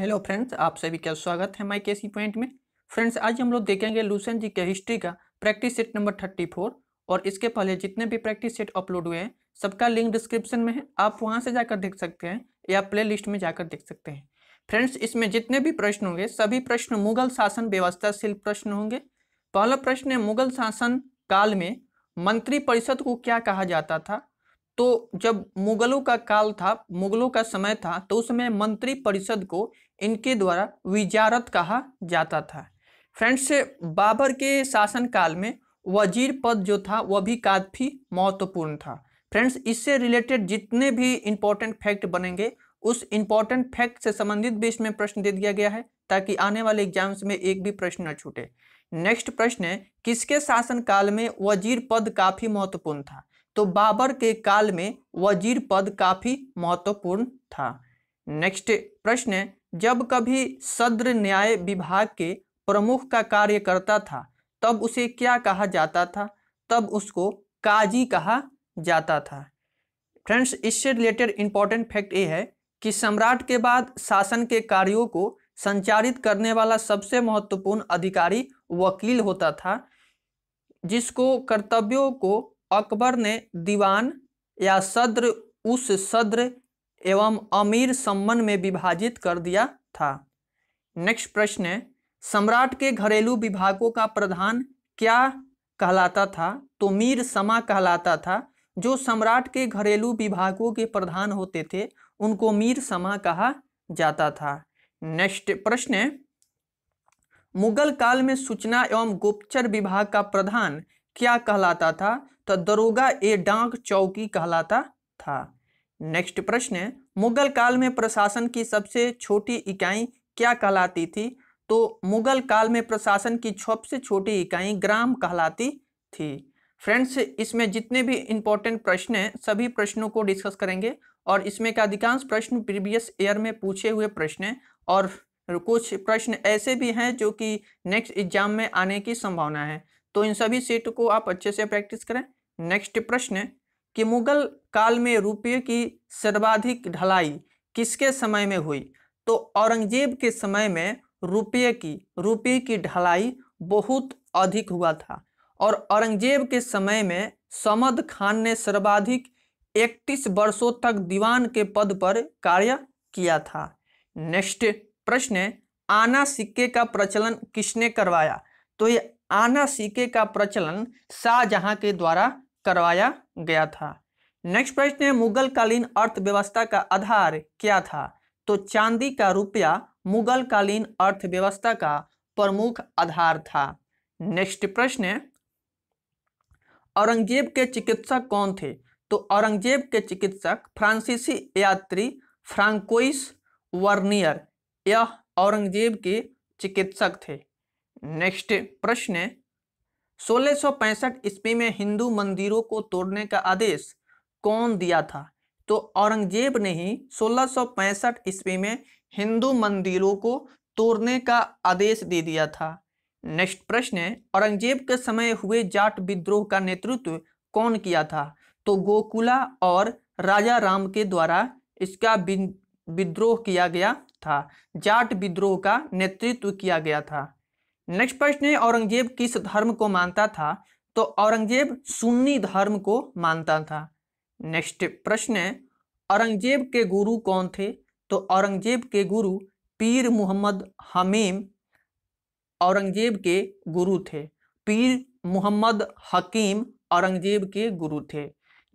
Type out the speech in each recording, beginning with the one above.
hello friends आप सभी का स्वागत है माई केसी पॉइंट में फ्रेंड्स आज हम लोग देखेंगे लूसन जी के हिस्ट्री का practice set number thirty four और इसके पहले जितने भी प्रैक्टिस सेट अपलोड हुए हैं सबका लिंक डिस्क्रिप्शन में है आप वहां से जाकर देख सकते हैं या प्ले लिस्ट में जाकर देख सकते हैं फ्रेंड्स इसमें जितने भी प्रश्न होंगे सभी प्रश्न मुगल शासन व्यवस्थाशील प्रश्न होंगे पहला प्रश्न है मुगल शासन काल में मंत्रिपरिषद को क्या कहा जाता था तो जब मुगलों का काल था मुगलों का समय था तो उस समय मंत्री परिषद को इनके द्वारा विजारत कहा जाता था फ्रेंड्स बाबर के शासनकाल में वजीर पद जो था वह भी काफ़ी महत्वपूर्ण था फ्रेंड्स इससे रिलेटेड जितने भी इंपॉर्टेंट फैक्ट बनेंगे उस इंपॉर्टेंट फैक्ट से संबंधित भी इसमें प्रश्न दे दिया गया है ताकि आने वाले एग्जाम्स में एक भी प्रश्न न छूटे नेक्स्ट प्रश्न है किसके शासनकाल में वजीर पद काफ़ी महत्वपूर्ण था तो बाबर के काल में वजीर पद काफ़ी महत्वपूर्ण था नेक्स्ट प्रश्न जब कभी सद्र न्याय विभाग के प्रमुख का कार्य करता था तब उसे क्या कहा जाता था तब उसको काजी कहा जाता था फ्रेंड्स इससे रिलेटेड इंपॉर्टेंट फैक्ट ये है कि सम्राट के बाद शासन के कार्यों को संचालित करने वाला सबसे महत्वपूर्ण अधिकारी वकील होता था जिसको कर्तव्यों को अकबर ने दीवान या सद्र उस सद्र एवं अमीर सम्मन में विभाजित कर दिया था नेक्स्ट प्रश्न है सम्राट के घरेलू विभागों का प्रधान क्या कहलाता था तो मीर समा कहलाता था जो सम्राट के घरेलू विभागों के प्रधान होते थे उनको मीर समा कहा जाता था नेक्स्ट प्रश्न है मुगल काल में सूचना एवं गुप्तचर विभाग का प्रधान क्या कहलाता था तो दरोगा ए डाक चौकी कहलाता था नेक्स्ट प्रश्न मुगल काल में प्रशासन की सबसे छोटी इकाई क्या कहलाती थी तो मुगल काल में प्रशासन की सबसे छोटी इकाई ग्राम कहलाती थी फ्रेंड्स इसमें जितने भी इंपॉर्टेंट प्रश्न हैं सभी प्रश्नों को डिस्कस करेंगे और इसमें का अधिकांश प्रश्न प्रीवियस ईयर में पूछे हुए प्रश्न हैं और कुछ प्रश्न ऐसे भी हैं जो कि नेक्स्ट एग्जाम में आने की संभावना है तो इन सभी सीट को आप अच्छे से प्रैक्टिस करें नेक्स्ट प्रश्न कि मुगल काल में रुपये की सर्वाधिक ढलाई किसके समय में हुई तो औरंगजेब के समय में रुपये की रुपये की ढलाई बहुत अधिक हुआ था और औरंगजेब के समय में समद खान ने सर्वाधिक 31 वर्षों तक दीवान के पद पर कार्य किया था नेक्स्ट प्रश्न आना सिक्के का प्रचलन किसने करवाया तो ये आना सिक्के का प्रचलन शाहजहां के द्वारा करवाया गया था नेक्स्ट प्रश्न है मुगल कालीन अर्थव्यवस्था का आधार क्या था तो चांदी का रुपया मुगल कालीन अर्थव्यवस्था का प्रमुख आधार था नेक्स्ट प्रश्न है औरंगजेब के चिकित्सक कौन थे तो औरंगजेब के चिकित्सक फ्रांसीसी यात्री फ्रांकोइस वर्नियर यह औरंगजेब के चिकित्सक थे नेक्स्ट प्रश्न है सोलह ईस्वी में हिंदू मंदिरों को तोड़ने का आदेश कौन दिया था तो औरंगजेब ने ही सोलह ईस्वी में हिंदू मंदिरों को तोड़ने का आदेश दे दिया था नेक्स्ट प्रश्न है औरंगजेब के समय हुए जाट विद्रोह का नेतृत्व कौन किया था तो गोकुला और राजा राम के द्वारा इसका विद्रोह किया गया था जाट विद्रोह का नेतृत्व किया गया था नेक्स्ट प्रश्न है औरंगजेब किस धर्म को मानता था तो औरंगजेब सुन्नी धर्म को मानता था नेक्स्ट प्रश्न है औरंगजेब के गुरु कौन थे तो औरंगजेब के गुरु पीर मोहम्मद हमीम औरंगजेब के गुरु थे पीर मोहम्मद हकीम औरंगजेब के गुरु थे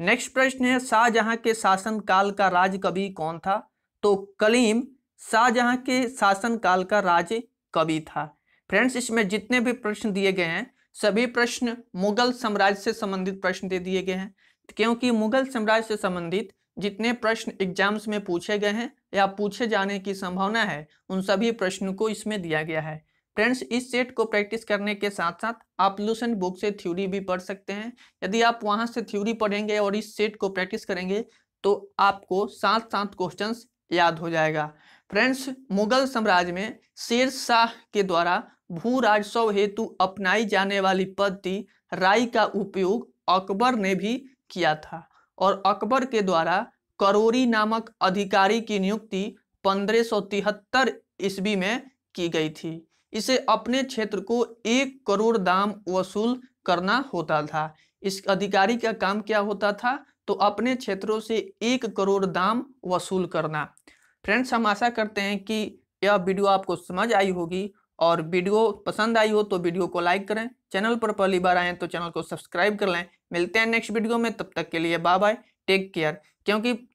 नेक्स्ट प्रश्न है शाहजहां के शासनकाल का राज कवि कौन था तो कलीम शाहजहां के शासनकाल का राज कवि था फ्रेंड्स इसमें जितने भी प्रश्न दिए गए हैं सभी प्रश्न मुगल साम्राज्य से संबंधित प्रश्न दे दिए गए हैं क्योंकि मुगल साम्राज्य से संबंधित जितने प्रश्न एग्जाम्स में पूछे गए हैं या पूछे जाने की संभावना है उन सभी प्रश्नों को इसमें दिया गया है फ्रेंड्स इस सेट को प्रैक्टिस करने के साथ साथ आप लूसन बुक से थ्योरी भी पढ़ सकते हैं यदि आप वहां से थ्योरी पढ़ेंगे और इस सेट को प्रैक्टिस करेंगे तो आपको सात सात क्वेश्चंस याद हो जाएगा फ्रेंड्स मुगल साम्राज्य में शेर शाह के द्वारा भू राजस्व हेतु अपनाई जाने वाली पद्धति राई का उपयोग अकबर ने भी किया था और अकबर के द्वारा करोरी नामक अधिकारी की नियुक्ति पंद्रह ईस्वी में की गई थी इसे अपने क्षेत्र को एक करोड़ दाम वसूल करना होता था इस अधिकारी का काम क्या होता था तो अपने क्षेत्रों से एक करोड़ दाम वसूल करना फ्रेंड्स हम आशा करते हैं कि यह वीडियो आपको समझ आई होगी और वीडियो पसंद आई हो तो वीडियो को लाइक करें चैनल पर पहली बार आएँ तो चैनल को सब्सक्राइब कर लें मिलते हैं नेक्स्ट वीडियो में तब तक के लिए बाय बाय टेक केयर क्योंकि